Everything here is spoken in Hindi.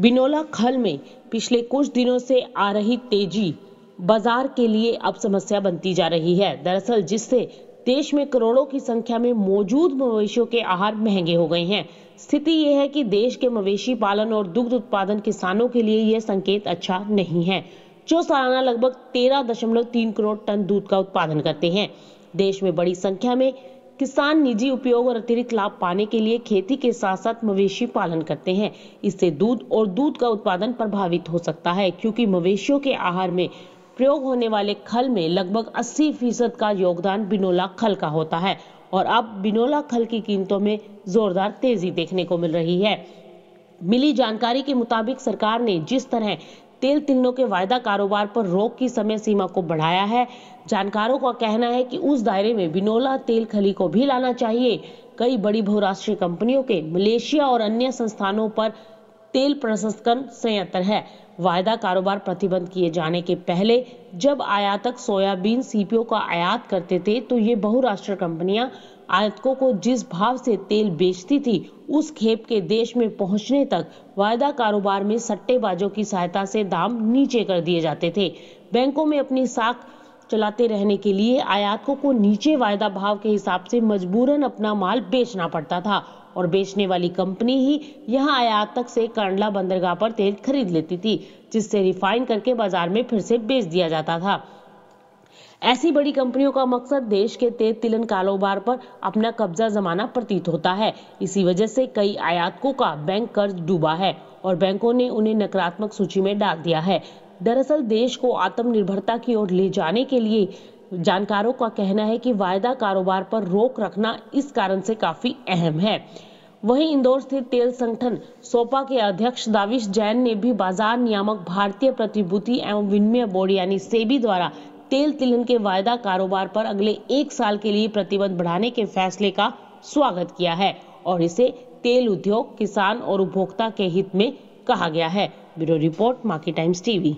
बिनोला खल में पिछले कुछ दिनों से आ रही तेजी बाजार के लिए अब समस्या बनती जा रही है दरअसल जिससे देश में करोड़ों की संख्या में मौजूद मवेशियों के आहार महंगे हो गए हैं स्थिति यह है कि देश के मवेशी पालन और दुग्ध उत्पादन किसानों के लिए यह संकेत अच्छा नहीं है जो सालाना लगभग तेरह दशमलव तीन करोड़ टन दूध का उत्पादन करते हैं देश में बड़ी संख्या में किसान निजी उपयोग और अतिरिक्त लाभ पाने के लिए खेती के साथ साथ मवेशी पालन करते हैं इससे दूध और दूध का उत्पादन प्रभावित हो सकता है क्योंकि मवेशियों के आहार में प्रयोग होने वाले खल में लगभग 80 फीसद का योगदान बिनोला खल का होता है और अब बिनोला खल की कीमतों में जोरदार तेजी देखने को मिल रही है मिली जानकारी के मुताबिक सरकार ने जिस तरह तेल तिलों के वायदा कारोबार पर रोक की समय सीमा को बढ़ाया है जानकारों का कहना है कि उस दायरे में बिनोला तेल खली को भी लाना चाहिए कई बड़ी बहुराष्ट्रीय कंपनियों के मलेशिया और अन्य संस्थानों पर तेल प्रसंस्करण संयंत्र है वायदा कारोबार प्रतिबंध किए जाने के पहले जब आयातक सोयाबीन सीपीओ का आयात करते थे तो ये बहुराष्ट्रीय कंपनियां आयातकों को जिस भाव से तेल बेचती थी उस खेप के देश में पहुंचने तक वायदा कारोबार में सट्टेबाजों की सहायता से दाम नीचे कर दिए जाते थे बैंकों में अपनी साख चलाते रहने के लिए आयातकों को नीचे वायदा भाव के हिसाब से मजबूरन अपना माल बेचना पड़ता था और बेचने वाली कंपनी ही यहाँ आयातक से कांडला बंदरगाह पर तेल खरीद लेती थी जिससे रिफाइन करके बाजार में फिर से बेच दिया जाता था ऐसी बड़ी कंपनियों का मकसद देश के तेल तिलन कारोबार पर अपना कब्जा जमाना प्रतीत होता है इसी वजह से कई आयातकों का बैंक कर्ज डूबा है और बैंकों ने उन्हें नकारात्मक सूची में डाल दिया है दरअसल देश को आत्मनिर्भरता की ओर ले जाने के लिए जानकारों का कहना है कि वायदा कारोबार पर रोक रखना इस कारण से काफी अहम है वहीं इंदौर स्थित तेल संगठन सोपा के अध्यक्ष दाविश जैन ने भी बाजार नियामक भारतीय प्रतिभूति एवं विनिमय बोर्ड यानी सेबी द्वारा तेल तिलहन के वायदा कारोबार पर अगले एक साल के लिए प्रतिबंध बढ़ाने के फैसले का स्वागत किया है और इसे तेल उद्योग किसान और उपभोक्ता के हित में कहा गया है ब्यूरो रिपोर्ट माकी टाइम्स टीवी